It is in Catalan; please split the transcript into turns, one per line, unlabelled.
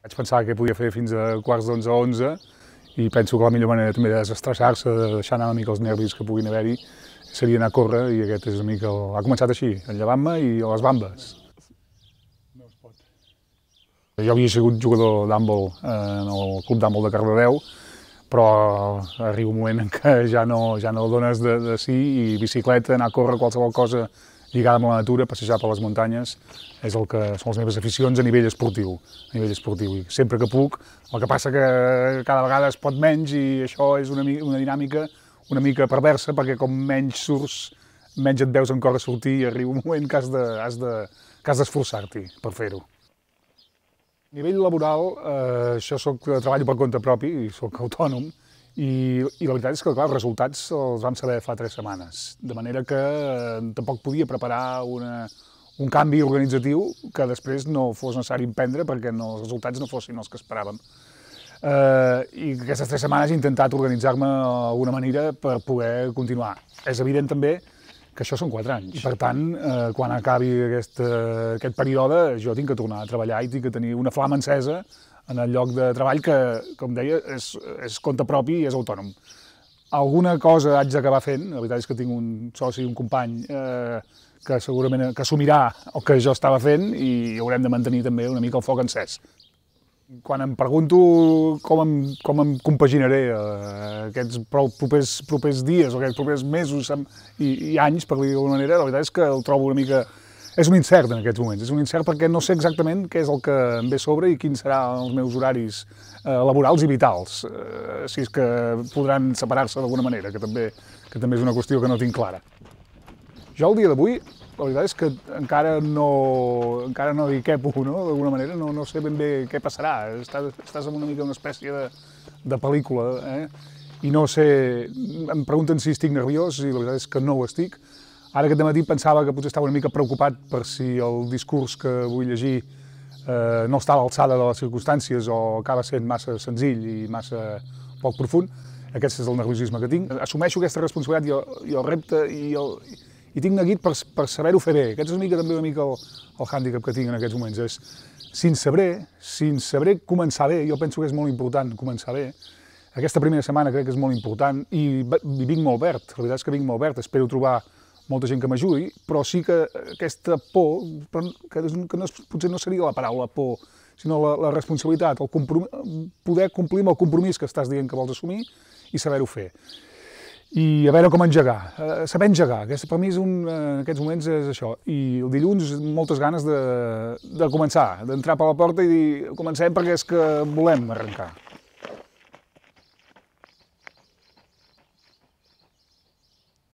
Vaig pensar que podia fer fins a quarts d'onze a onze i penso que la millor manera també de desestressar-se, de deixar anar una mica els nervis que puguin haver-hi, seria anar a córrer i aquest és una mica... El... Ha començat així, llevant me i a les bambes. No es pot. Jo havia sigut jugador d'handball eh, en el club d'handball de Cardedeu, però arriba un moment en què ja no, ja no dones de, de sí i bicicleta, anar a córrer, qualsevol cosa lligada amb la natura, passejar per les muntanyes, és el que són les meves aficions a nivell esportiu, a nivell esportiu. I sempre que puc, el que passa que cada vegada es pot menys i això és una, una dinàmica una mica perversa, perquè com menys surts, menys et veus encara sortir i arriba un moment que has de, has de, que d'esforçar-t'hi per fer-ho. A nivell laboral, eh, això soc, eh, treballo per compte propi i sóc autònom, i, I la veritat és que, clar, els resultats els vam saber fa tres setmanes, de manera que eh, tampoc podia preparar una, un canvi organitzatiu que després no fos necessari emprendre perquè no, els resultats no fossin els que esperàvem. Eh, I aquestes tres setmanes he intentat organitzar-me d'alguna manera per poder continuar. És evident també que això són 4 anys. I per tant, eh, quan acabi aquest, eh, aquest període, jo tinc que tornar a treballar i tinc que tenir una flama encesa en el lloc de treball que, com deia, és, és compte propi i és autònom. Alguna cosa haig d'acabar fent, la veritat és que tinc un soci, un company, eh, que segurament que assumirà el que jo estava fent i haurem de mantenir també una mica el foc encès. Quan em pregunto com em, com em compaginaré eh, aquests propers, propers dies o aquests propers mesos i, i anys, per dir-ho d'alguna manera, la veritat és que el trobo una mica és un incert en aquests moments, és un incert perquè no sé exactament què és el que em ve sobre i quins seran els meus horaris eh, laborals i vitals, eh, si és que podran separar-se d'alguna manera, que també, que també és una qüestió que no tinc clara. Jo el dia d'avui la veritat és que encara no, encara no hi quepo, no? d'alguna manera, no, no sé ben bé què passarà. Estàs, estàs en una mica una espècie de, de pel·lícula, eh? i no sé, em pregunten si estic nerviós, i la veritat és que no ho estic, Ara aquest matí pensava que potser estava una mica preocupat per si el discurs que vull llegir eh, no està a l'alçada de les circumstàncies o acaba sent massa senzill i massa poc profund. Aquest és el nerviosisme que tinc. Assumeixo aquesta responsabilitat i el, i el repte i, el, i tinc neguit per, per saber-ho fer bé. Aquest és una mica també una mica el, el hàndicap que tinc en aquests moments. És, si en sabré, si en sabré començar bé, jo penso que és molt important començar bé, aquesta primera setmana crec que és molt important i, i vinc molt verd, la veritat és que vinc molt verd, espero trobar molta gent que m'ajudi, però sí que aquesta por, que, és, que no, potser no seria la paraula por, sinó la, la responsabilitat, el comprom... poder complir amb el compromís que estàs dient que vols assumir i saber-ho fer. I a veure com engegar, eh, saber engegar, que per mi és un, eh, en aquests moments és això. I el dilluns moltes ganes de, de començar, d'entrar per la porta i dir comencem perquè és que volem arrencar.